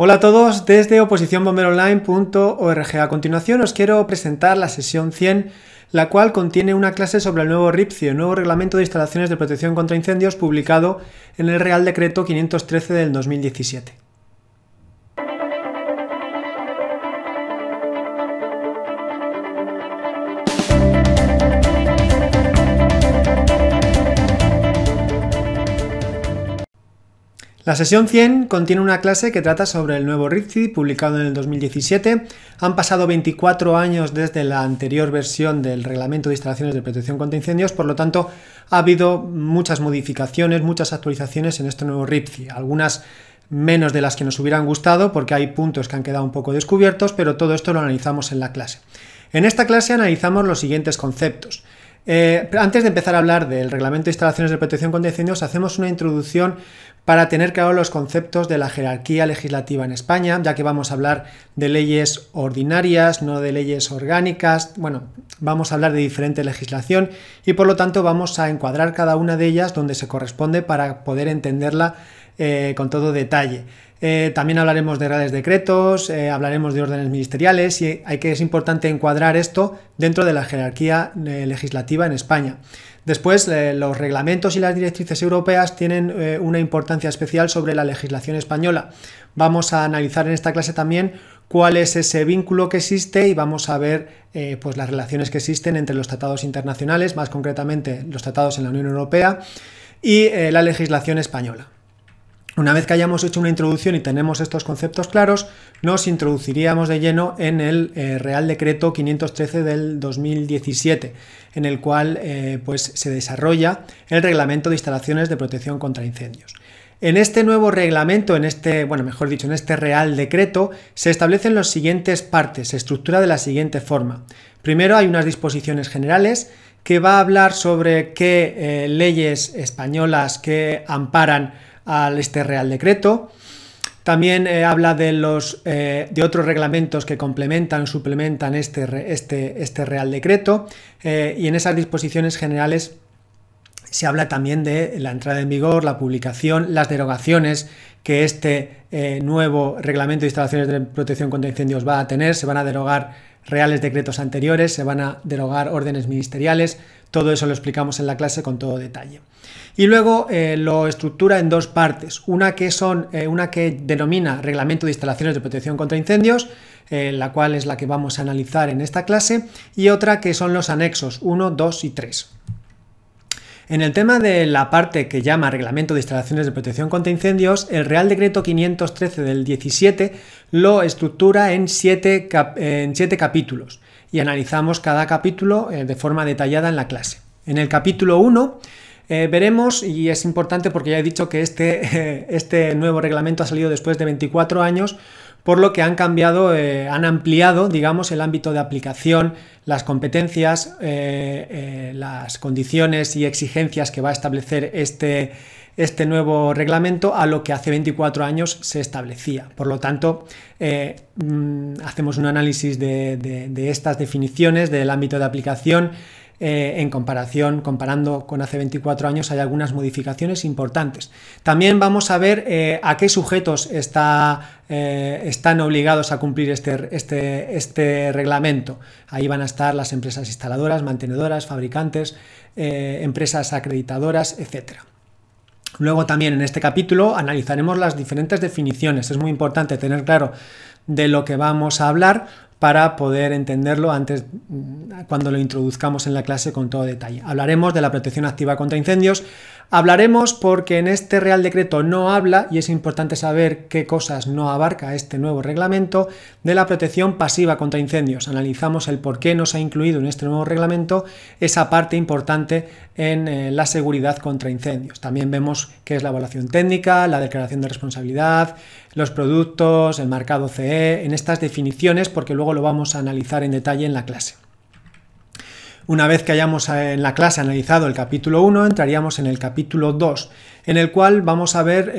Hola a todos, desde oposiciónbomberonline.org. A continuación os quiero presentar la sesión 100, la cual contiene una clase sobre el nuevo RIPCI, el nuevo Reglamento de Instalaciones de Protección contra Incendios, publicado en el Real Decreto 513 del 2017. La sesión 100 contiene una clase que trata sobre el nuevo RIPCI publicado en el 2017. Han pasado 24 años desde la anterior versión del Reglamento de Instalaciones de Protección contra Incendios, por lo tanto ha habido muchas modificaciones, muchas actualizaciones en este nuevo RIPCI. Algunas menos de las que nos hubieran gustado porque hay puntos que han quedado un poco descubiertos, pero todo esto lo analizamos en la clase. En esta clase analizamos los siguientes conceptos. Eh, antes de empezar a hablar del reglamento de instalaciones de protección contra incendios, hacemos una introducción para tener claro los conceptos de la jerarquía legislativa en España, ya que vamos a hablar de leyes ordinarias, no de leyes orgánicas, bueno, vamos a hablar de diferente legislación y por lo tanto vamos a encuadrar cada una de ellas donde se corresponde para poder entenderla eh, con todo detalle. Eh, también hablaremos de reales decretos, eh, hablaremos de órdenes ministeriales y hay que es importante encuadrar esto dentro de la jerarquía legislativa en España. Después, eh, los reglamentos y las directrices europeas tienen eh, una importancia especial sobre la legislación española. Vamos a analizar en esta clase también cuál es ese vínculo que existe y vamos a ver eh, pues las relaciones que existen entre los tratados internacionales, más concretamente los tratados en la Unión Europea y la legislación española. Una vez que hayamos hecho una introducción y tenemos estos conceptos claros, nos introduciríamos de lleno en el eh, Real Decreto 513 del 2017, en el cual eh, pues, se desarrolla el Reglamento de Instalaciones de Protección contra Incendios. En este nuevo reglamento, en este, bueno, mejor dicho, en este Real Decreto, se establecen las siguientes partes, se estructura de la siguiente forma. Primero hay unas disposiciones generales que va a hablar sobre qué eh, leyes españolas que amparan al este Real Decreto. También eh, habla de, los, eh, de otros reglamentos que complementan, suplementan este, este, este Real Decreto eh, y en esas disposiciones generales se habla también de la entrada en vigor, la publicación, las derogaciones que este nuevo reglamento de instalaciones de protección contra incendios va a tener. Se van a derogar reales decretos anteriores, se van a derogar órdenes ministeriales, todo eso lo explicamos en la clase con todo detalle. Y luego eh, lo estructura en dos partes, una que, son, eh, una que denomina Reglamento de Instalaciones de Protección contra Incendios, eh, la cual es la que vamos a analizar en esta clase, y otra que son los anexos 1, 2 y 3. En el tema de la parte que llama Reglamento de Instalaciones de Protección contra Incendios, el Real Decreto 513 del 17 lo estructura en siete, en siete capítulos y analizamos cada capítulo eh, de forma detallada en la clase. En el capítulo 1 eh, veremos, y es importante porque ya he dicho que este, este nuevo reglamento ha salido después de 24 años, por lo que han cambiado, eh, han ampliado, digamos, el ámbito de aplicación, las competencias, eh, eh, las condiciones y exigencias que va a establecer este, este nuevo reglamento a lo que hace 24 años se establecía. Por lo tanto, mm, hacemos un análisis de, estas definiciones del ámbito de aplicación, eh, en comparación, comparando con hace 24 años, hay algunas modificaciones importantes. También vamos a ver eh, a qué sujetos está, eh, están obligados a cumplir este, este, este, reglamento. Ahí van a estar las empresas instaladoras, mantenedoras, fabricantes, empresas acreditadoras, etcétera. Luego también en este capítulo analizaremos las diferentes definiciones. Es muy importante tener claro de lo que vamos a hablar para poder entenderlo antes mm, cuando lo introduzcamos en la clase con todo detalle. Hablaremos de la protección activa contra incendios, hablaremos porque en este Real Decreto no habla, y es importante saber qué cosas no abarca este nuevo reglamento, de la protección pasiva contra incendios. Analizamos el por qué no se ha incluido en este nuevo reglamento esa parte importante en eh, la seguridad contra incendios. También vemos qué es la evaluación técnica, la declaración de responsabilidad, los productos, el marcado CE, en estas definiciones, porque luego lo vamos a analizar en detalle en la clase. Una vez que hayamos eh, en la clase analizado el capítulo 1, entraríamos en el capítulo 2, en el cual vamos a ver,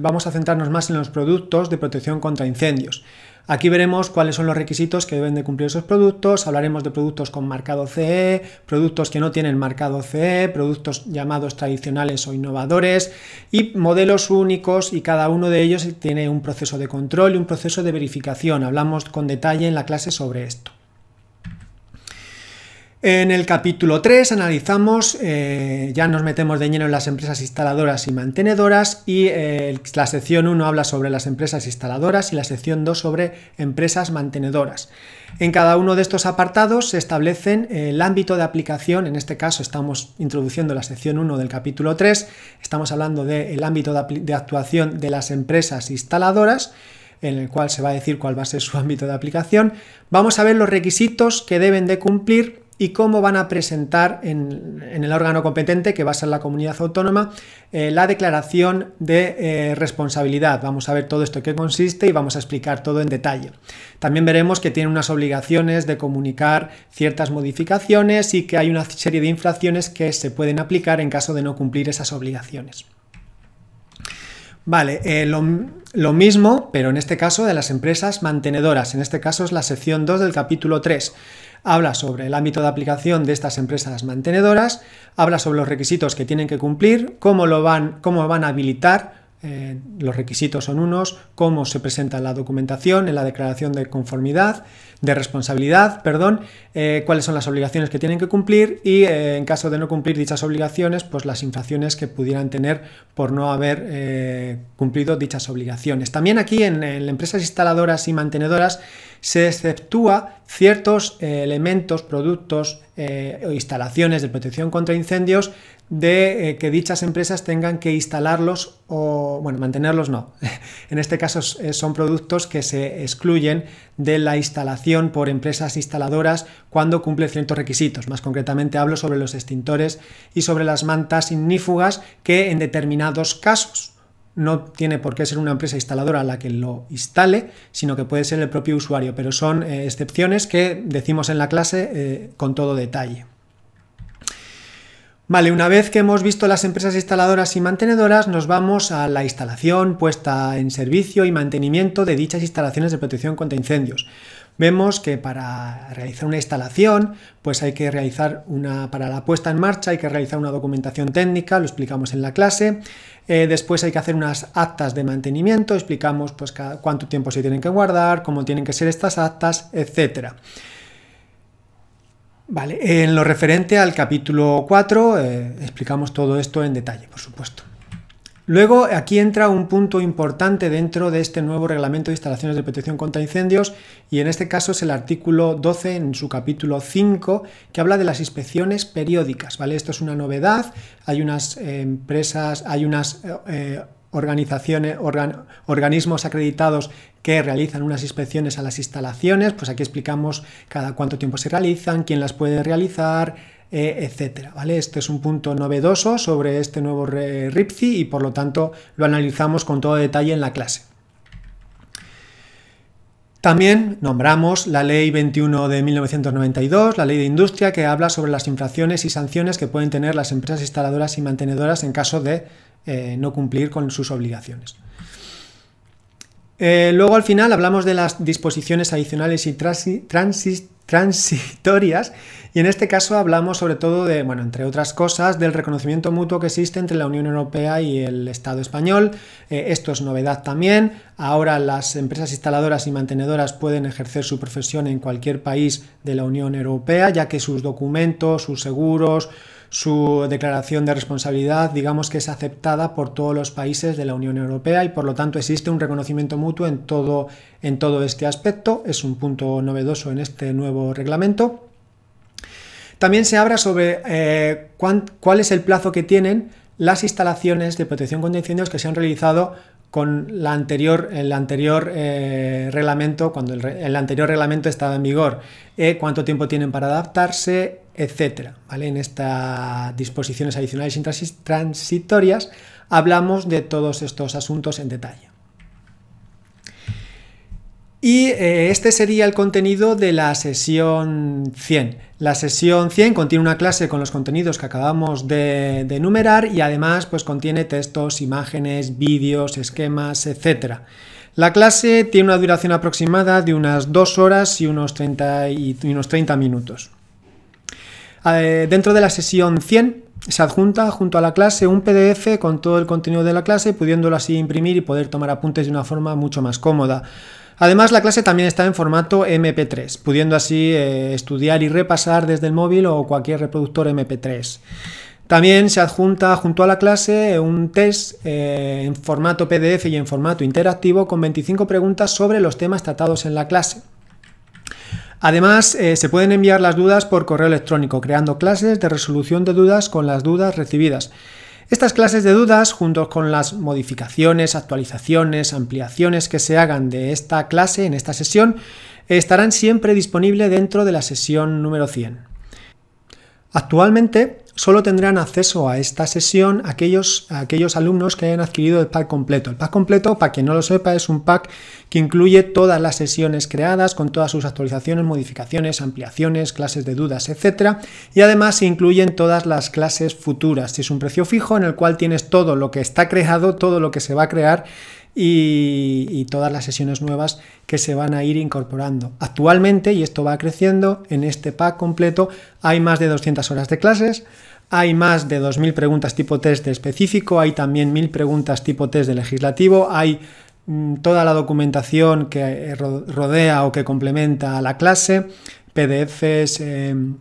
vamos a centrarnos más en los productos de protección contra incendios. Aquí veremos cuáles son los requisitos que deben de cumplir esos productos, hablaremos de productos con marcado CE, productos que no tienen marcado CE, productos llamados tradicionales o innovadores y modelos únicos y cada uno de ellos tiene un proceso de control y un proceso de verificación. Hablamos con detalle en la clase sobre esto. En el capítulo 3 analizamos, eh, ya nos metemos de lleno en las empresas instaladoras y mantenedoras y eh, la sección 1 habla sobre las empresas instaladoras y la sección 2 sobre empresas mantenedoras. En cada uno de estos apartados se establecen el ámbito de aplicación, en este caso estamos introduciendo la sección 1 del capítulo 3, estamos hablando del ámbito de, de actuación de las empresas instaladoras en el cual se va a decir cuál va a ser su ámbito de aplicación. Vamos a ver los requisitos que deben de cumplir y cómo van a presentar en, el órgano competente, que va a ser la comunidad autónoma, eh, la declaración de eh, responsabilidad. Vamos a ver todo esto qué consiste y vamos a explicar todo en detalle. También veremos que tiene unas obligaciones de comunicar ciertas modificaciones y que hay una serie de infracciones que se pueden aplicar en caso de no cumplir esas obligaciones. Vale, eh, lo, lo, mismo, pero en este caso de las empresas mantenedoras. En este caso es la sección 2 del capítulo 3 habla sobre el ámbito de aplicación de estas empresas mantenedoras, habla sobre los requisitos que tienen que cumplir, cómo, lo van, cómo van a habilitar eh, los requisitos son unos, cómo se presenta la documentación en la declaración de conformidad, de responsabilidad, perdón, eh, cuáles son las obligaciones que tienen que cumplir y eh, en caso de no cumplir dichas obligaciones, pues las infracciones que pudieran tener por no haber eh, cumplido dichas obligaciones. También aquí en, las empresas instaladoras y mantenedoras se exceptúa ciertos elementos, productos o instalaciones de protección contra incendios de que dichas empresas tengan que instalarlos o, bueno, mantenerlos no. en este caso son productos que se excluyen de la instalación por empresas instaladoras cuando cumple ciertos requisitos. Más concretamente hablo sobre los extintores y sobre las mantas ignífugas que en determinados casos no tiene por qué ser una empresa instaladora la que lo instale, sino que puede ser el propio usuario, pero son eh, excepciones que decimos en la clase eh, con todo detalle. Vale, una vez que hemos visto las empresas instaladoras y mantenedoras, nos vamos a la instalación, puesta en servicio y mantenimiento de dichas instalaciones de protección contra incendios. Vemos que para realizar una instalación, pues hay que realizar una, para la puesta en marcha hay que realizar una documentación técnica, lo explicamos en la clase. Eh, después hay que hacer unas actas de mantenimiento, explicamos pues cuánto tiempo se tienen que guardar, cómo tienen que ser estas actas, etcétera. Vale, en lo referente al capítulo 4 eh, explicamos todo esto en detalle, por supuesto. Luego aquí entra un punto importante dentro de este nuevo reglamento de instalaciones de protección contra incendios y en este caso es el artículo 12 en su capítulo 5 que habla de las inspecciones periódicas, ¿vale? Esto es una novedad, hay unas eh, empresas, hay unas eh, organizaciones, organismos acreditados que realizan unas inspecciones a las instalaciones, pues aquí explicamos cada cuánto tiempo se realizan, quién las puede realizar, etc. Eh, etcétera. ¿vale? Este es un punto novedoso sobre este nuevo RIPCI y por lo tanto lo analizamos con todo detalle en la clase. También nombramos la Ley 21 de 1992, la Ley de Industria, que habla sobre las infracciones y sanciones que pueden tener las empresas instaladoras y mantenedoras en caso de eh, no cumplir con sus obligaciones. Eh, luego al final hablamos de las disposiciones adicionales y transitorias y en este caso hablamos sobre todo de, bueno, entre otras cosas, del reconocimiento mutuo que existe entre la Unión Europea y el Estado español. Eh, esto es novedad también. Ahora las empresas instaladoras y mantenedoras pueden ejercer su profesión en cualquier país de la Unión Europea, ya que sus documentos, sus seguros, su declaración de responsabilidad, digamos que es aceptada por todos los países de la Unión Europea y por lo tanto existe un reconocimiento mutuo en todo, en todo este aspecto. Es un punto novedoso en este nuevo reglamento. También se habla sobre eh, cuál es el plazo que tienen las instalaciones de protección contra incendios que se han realizado con la anterior, el anterior eh, reglamento, cuando el, anterior reglamento estaba en vigor, eh, cuánto tiempo tienen para adaptarse, etcétera. En estas disposiciones adicionales y transitorias hablamos de todos estos asuntos en detalle. Y eh, este sería el contenido de la sesión 100. La sesión 100 contiene una clase con los contenidos que acabamos de, enumerar y además pues, contiene textos, imágenes, vídeos, esquemas, etcétera. La clase tiene una duración aproximada de unas 2 horas y unos 30, y unos 30 minutos. Eh, dentro de la sesión 100 se adjunta junto a la clase un PDF con todo el contenido de la clase, pudiéndolo así imprimir y poder tomar apuntes de una forma mucho más cómoda. Además, la clase también está en formato MP3, pudiendo así eh, estudiar y repasar desde el móvil o cualquier reproductor MP3. También se adjunta junto a la clase eh, un test en formato PDF y en formato interactivo con 25 preguntas sobre los temas tratados en la clase. Además, eh, se pueden enviar las dudas por correo electrónico, creando clases de resolución de dudas con las dudas recibidas. Estas clases de dudas, junto con las modificaciones, actualizaciones, ampliaciones que se hagan de esta clase en esta sesión, estarán siempre disponibles dentro de la sesión número 100. Actualmente, solo tendrán acceso a esta sesión aquellos, aquellos alumnos que hayan adquirido el pack completo. El pack completo, para quien no lo sepa, es un pack que incluye todas las sesiones creadas con todas sus actualizaciones, modificaciones, ampliaciones, clases de dudas, etcétera, y además incluyen todas las clases futuras. Es un precio fijo en el cual tienes todo lo que está creado, todo lo que se va a crear y, todas las sesiones nuevas que se van a ir incorporando. Actualmente, y esto va creciendo, en este pack completo hay más de 200 horas de clases, hay más de 2.000 preguntas tipo test de específico, hay también 1.000 preguntas tipo test de legislativo, hay mm, toda la documentación que eh, rodea o que complementa a la clase, PDFs, em,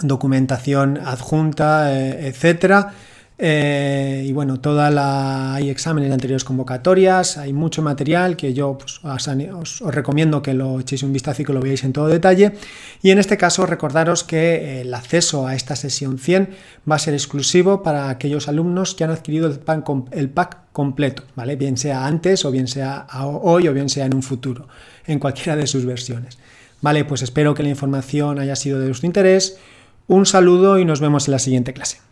documentación adjunta, etc., eh, etcétera. Eh, y bueno, toda la, hay exámenes de anteriores convocatorias, hay mucho material que yo pues, os, recomiendo que lo echéis un vistazo y que lo veáis en todo detalle. Y en este caso, recordaros que eh, el acceso a esta sesión 100 va a ser exclusivo para aquellos alumnos que han adquirido el pack, el pack completo, ¿vale? Bien sea antes o bien sea hoy o bien sea en un futuro, en cualquiera de sus versiones. Vale, pues espero que la información haya sido de vuestro interés. Un saludo y nos vemos en la siguiente clase.